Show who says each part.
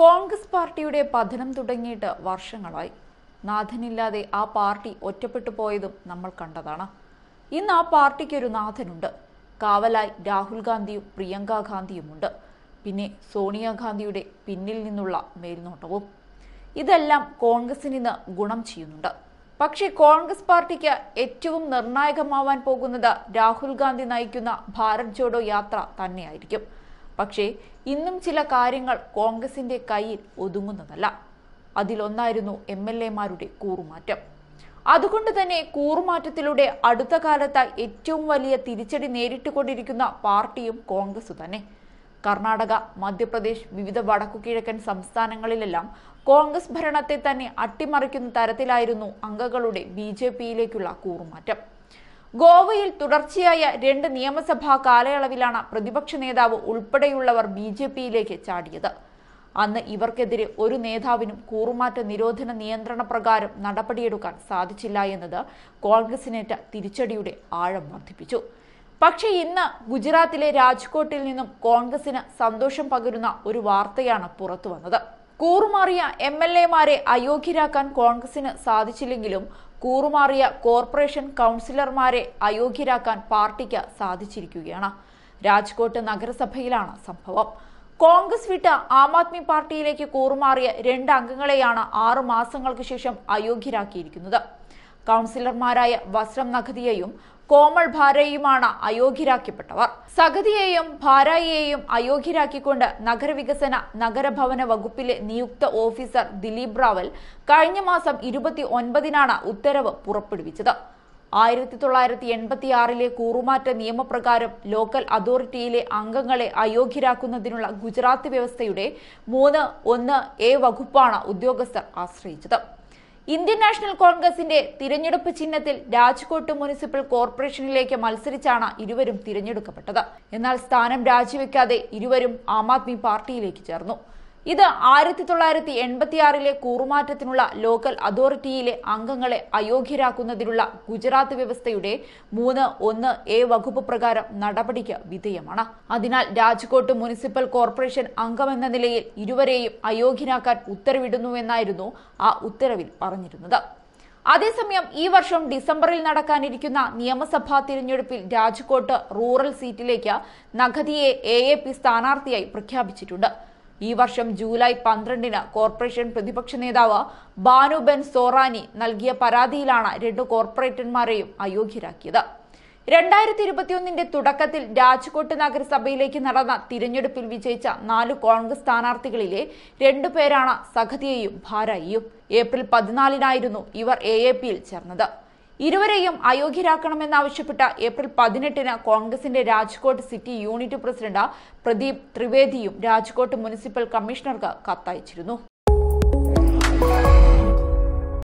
Speaker 1: കോൺഗ്രസ് പാർട്ടിയുടെ പതനം തുടങ്ങിയിട്ട് വർഷങ്ങളായി നാഥനില്ലാതെ ആ പാർട്ടി ഒറ്റപ്പെട്ടു പോയതും നമ്മൾ കണ്ടതാണ് ഇന്ന് ആ പാർട്ടിക്കൊരു നാഥനുണ്ട് കാവലായി രാഹുൽ ഗാന്ധിയും പ്രിയങ്ക ഗാന്ധിയുമുണ്ട് പിന്നെ സോണിയാഗാന്ധിയുടെ പിന്നിൽ നിന്നുള്ള മേൽനോട്ടവും ഇതെല്ലാം കോൺഗ്രസിന് ഇന്ന് ഗുണം ചെയ്യുന്നുണ്ട് പക്ഷേ കോൺഗ്രസ് പാർട്ടിക്ക് ഏറ്റവും നിർണായകമാവാൻ പോകുന്നത് രാഹുൽ ഗാന്ധി നയിക്കുന്ന ഭാരത് ജോഡോ യാത്ര തന്നെയായിരിക്കും പക്ഷേ ഇന്നും ചില കാര്യങ്ങൾ കോൺഗ്രസിന്റെ കയ്യിൽ ഒതുങ്ങുന്നതല്ല അതിലൊന്നായിരുന്നു എം എൽ എമാരുടെ കൂറുമാറ്റം അതുകൊണ്ട് തന്നെ കൂറുമാറ്റത്തിലൂടെ അടുത്ത കാലത്ത് ഏറ്റവും വലിയ തിരിച്ചടി നേരിട്ടുകൊണ്ടിരിക്കുന്ന പാർട്ടിയും കോൺഗ്രസ് തന്നെ കർണാടക മധ്യപ്രദേശ് വിവിധ വടക്കുകിഴക്കൻ സംസ്ഥാനങ്ങളിലെല്ലാം കോൺഗ്രസ് ഭരണത്തെ തന്നെ അട്ടിമറിക്കുന്ന തരത്തിലായിരുന്നു അംഗങ്ങളുടെ ബി ജെ പിയിലേക്കുള്ള കൂറുമാറ്റം ഗോവയിൽ തുടർച്ചയായ രണ്ട് നിയമസഭാ കാലയളവിലാണ് പ്രതിപക്ഷ നേതാവ് ഉൾപ്പെടെയുള്ളവർ ബി ജെ പിയിലേക്ക് ചാടിയത് അന്ന് ഇവർക്കെതിരെ ഒരു നേതാവിനും കൂറുമാറ്റ നിരോധന നിയന്ത്രണ പ്രകാരം നടപടിയെടുക്കാൻ സാധിച്ചില്ല എന്നത് കോൺഗ്രസിനേറ്റ തിരിച്ചടിയുടെ ആഴം വർദ്ധിപ്പിച്ചു പക്ഷേ ഇന്ന് ഗുജറാത്തിലെ രാജ്കോട്ടിൽ നിന്നും കോൺഗ്രസിന് സന്തോഷം പകരുന്ന ഒരു വാർത്തയാണ് പുറത്തുവന്നത് കൂറുമാറിയ എം എൽ എമാരെ അയോഗ്യരാക്കാൻ കോൺഗ്രസിന് സാധിച്ചില്ലെങ്കിലും കൂറുമാറിയ കോർപ്പറേഷൻ കൗൺസിലർമാരെ അയോഗ്യരാക്കാൻ പാർട്ടിക്ക് സാധിച്ചിരിക്കുകയാണ് രാജ്കോട്ട് നഗരസഭയിലാണ് സംഭവം കോൺഗ്രസ് വിട്ട ആം ആദ്മി പാർട്ടിയിലേക്ക് കൂറുമാറിയ രണ്ട് അംഗങ്ങളെയാണ് ആറു മാസങ്ങൾക്ക് ശേഷം അയോഗ്യരാക്കിയിരിക്കുന്നത് കൗൺസിലർമാരായ വസ്ത്രം നഖദിയയും കോമൾ ഭാരയുമാണ് അയോഗ്യരാക്കപ്പെട്ടവർ സഗതിയെയും ഭാരായിയെയും അയോഗ്യരാക്കിക്കൊണ്ട് നഗരവികസന നഗരഭവന വകുപ്പിലെ നിയുക്ത ഓഫീസർ ദിലീപ് റാവൽ കഴിഞ്ഞ മാസം ഇരുപത്തി ഒൻപതിനാണ് ഉത്തരവ് പുറപ്പെടുവിച്ചത് ആയിരത്തി തൊള്ളായിരത്തി എൺപത്തിയാറിലെ കൂറുമാറ്റ നിയമപ്രകാരം ലോക്കൽ അതോറിറ്റിയിലെ അംഗങ്ങളെ അയോഗ്യരാക്കുന്നതിനുള്ള ഗുജറാത്ത് വ്യവസ്ഥയുടെ മൂന്ന് ഒന്ന് എ വകുപ്പാണ് ഉദ്യോഗസ്ഥർ ആശ്രയിച്ചത് ഇന്ത്യൻ നാഷണൽ കോൺഗ്രസിന്റെ തിരഞ്ഞെടുപ്പ് ചിഹ്നത്തിൽ രാജ്കോട്ട് മുനിസിപ്പൽ കോർപ്പറേഷനിലേക്ക് മത്സരിച്ചാണ് ഇരുവരും തിരഞ്ഞെടുക്കപ്പെട്ടത് എന്നാൽ സ്ഥാനം രാജിവെക്കാതെ ഇരുവരും ആം ആദ്മി പാർട്ടിയിലേക്ക് ചേർന്നു ഇത് ആയിരത്തി തൊള്ളായിരത്തി എൺപത്തിയാറിലെ കൂറുമാറ്റത്തിനുള്ള ലോക്കൽ അതോറിറ്റിയിലെ അംഗങ്ങളെ അയോഗ്യരാക്കുന്നതിനുള്ള ഗുജറാത്ത് വ്യവസ്ഥയുടെ മൂന്ന് ഒന്ന് എ വകുപ്പ് പ്രകാരം നടപടിക്ക് വിധേയമാണ് അതിനാൽ രാജ്കോട്ട് മുനിസിപ്പൽ കോർപ്പറേഷൻ അംഗമെന്ന നിലയിൽ ഇരുവരെയും അയോഗ്യനാക്കാൻ ഉത്തരവിടുന്നുവെന്നായിരുന്നു ആ ഉത്തരവിൽ പറഞ്ഞിരുന്നത് അതേസമയം ഈ വർഷം ഡിസംബറിൽ നടക്കാനിരിക്കുന്ന നിയമസഭാ തിരഞ്ഞെടുപ്പിൽ രാജ്കോട്ട് റൂറൽ സീറ്റിലേക്ക് നഖതിയെ എ എ പി സ്ഥാനാർത്ഥിയായി പ്രഖ്യാപിച്ചിട്ടുണ്ട് ഈ വർഷം ജൂലൈ പന്ത്രണ്ടിന് കോർപ്പറേഷൻ പ്രതിപക്ഷ നേതാവ് ബാനു ബെൻ സോറാനി നൽകിയ പരാതിയിലാണ് രണ്ട് കോർപ്പറേറ്റർമാരെയും അയോഗ്യരാക്കിയത് രണ്ടായിരത്തി ഇരുപത്തിയൊന്നിന്റെ തുടക്കത്തിൽ രാജ്കോട്ട് നഗരസഭയിലേക്ക് നടന്ന തിരഞ്ഞെടുപ്പിൽ വിജയിച്ച നാല് കോൺഗ്രസ് സ്ഥാനാർത്ഥികളിലെ രണ്ടുപേരാണ് സഖതിയെയും ഭാരായിയും ഏപ്രിൽ പതിനാലിനായിരുന്നു ഇവർ എ എ പിയിൽ ചേർന്നത് ഇരുവരെയും അയോഗ്യരാക്കണമെന്നാവശ്യപ്പെട്ട ഏപ്രിൽ പതിനെട്ടിന് കോൺഗ്രസിന്റെ Rajkot city unit president Pradeep ത്രിവേദിയും രാജ്കോട്ട് മുനിസിപ്പൽ കമ്മീഷണർക്ക് കത്തയച്ചിരുന്നു